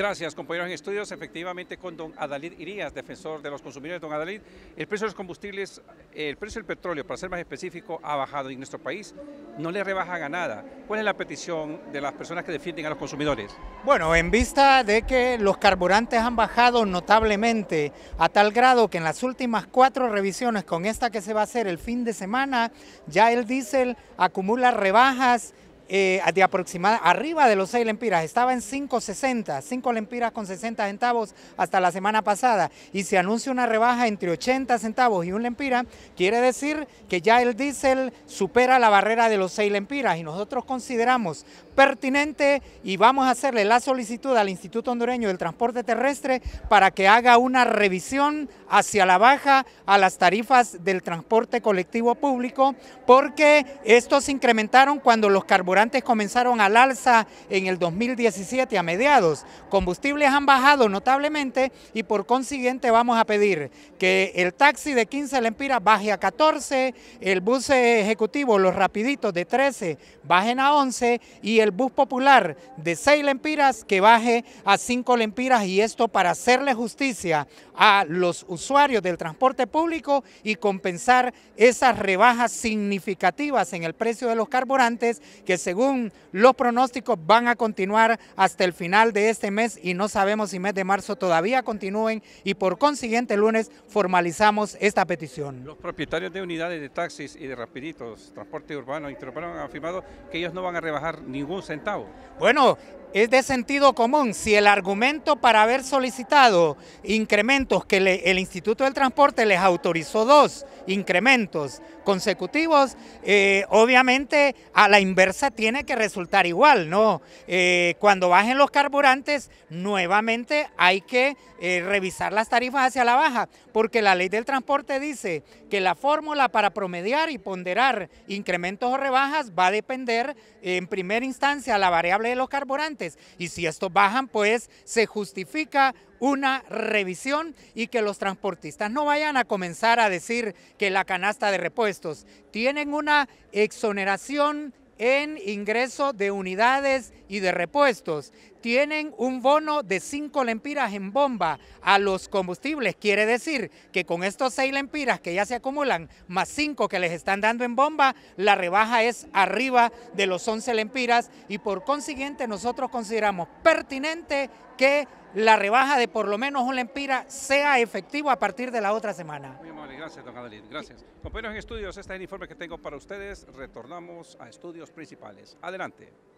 Gracias, compañeros en estudios. Efectivamente, con don Adalid Irías, defensor de los consumidores. Don Adalid, el precio de los combustibles, el precio del petróleo, para ser más específico, ha bajado en nuestro país. No le rebajan a nada. ¿Cuál es la petición de las personas que defienden a los consumidores? Bueno, en vista de que los carburantes han bajado notablemente, a tal grado que en las últimas cuatro revisiones, con esta que se va a hacer el fin de semana, ya el diésel acumula rebajas eh, de aproximada arriba de los 6 lempiras, estaba en 5.60, 5 lempiras con 60 centavos hasta la semana pasada y se anuncia una rebaja entre 80 centavos y un lempira, quiere decir que ya el diésel supera la barrera de los 6 lempiras y nosotros consideramos pertinente y vamos a hacerle la solicitud al Instituto Hondureño del Transporte Terrestre para que haga una revisión hacia la baja a las tarifas del transporte colectivo público porque estos se incrementaron cuando los carburantes antes comenzaron al alza en el 2017 a mediados, combustibles han bajado notablemente y por consiguiente vamos a pedir que el taxi de 15 lempiras baje a 14, el bus ejecutivo, los rapiditos de 13 bajen a 11 y el bus popular de 6 lempiras que baje a 5 lempiras y esto para hacerle justicia a los usuarios del transporte público y compensar esas rebajas significativas en el precio de los carburantes que se según los pronósticos van a continuar hasta el final de este mes y no sabemos si mes de marzo todavía continúen y por consiguiente lunes formalizamos esta petición. Los propietarios de unidades de taxis y de rapiditos, transporte urbano, interurbano han afirmado que ellos no van a rebajar ningún centavo. Bueno, es de sentido común, si el argumento para haber solicitado incrementos que el Instituto del Transporte les autorizó dos incrementos consecutivos, eh, obviamente a la inversa tiene que resultar igual, ¿no? Eh, cuando bajen los carburantes, nuevamente hay que eh, revisar las tarifas hacia la baja, porque la ley del transporte dice que la fórmula para promediar y ponderar incrementos o rebajas va a depender en primera instancia la variable de los carburantes, y si esto bajan, pues se justifica una revisión y que los transportistas no vayan a comenzar a decir que la canasta de repuestos tienen una exoneración en ingreso de unidades y de repuestos. Tienen un bono de 5 lempiras en bomba a los combustibles. Quiere decir que con estos 6 lempiras que ya se acumulan, más 5 que les están dando en bomba, la rebaja es arriba de los 11 lempiras y por consiguiente nosotros consideramos pertinente que la rebaja de por lo menos un lempira sea efectiva a partir de la otra semana. Gracias, don Adelín. Gracias. Compañeros en estudios, este es el informe que tengo para ustedes. Retornamos a estudios principales. Adelante.